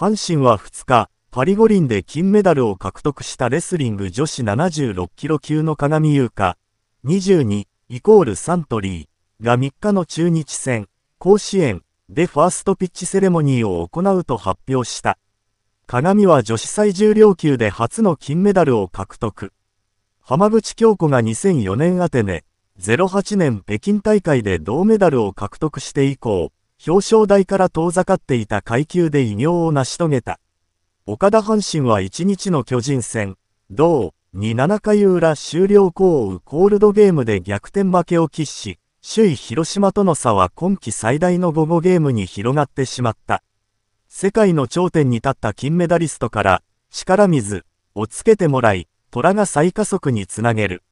阪神は2日、パリ五輪で金メダルを獲得したレスリング女子76キロ級の鏡優香、22イコールサントリーが3日の中日戦、甲子園でファーストピッチセレモニーを行うと発表した。鏡は女子最重量級で初の金メダルを獲得。浜口京子が2004年アテネ、08年北京大会で銅メダルを獲得して以降、表彰台から遠ざかっていた階級で異業を成し遂げた。岡田阪神は1日の巨人戦、同2 7回裏終了追うコールドゲームで逆転負けを喫し、首位広島との差は今季最大の午後ゲームに広がってしまった。世界の頂点に立った金メダリストから、力水をつけてもらい、虎が最加速につなげる。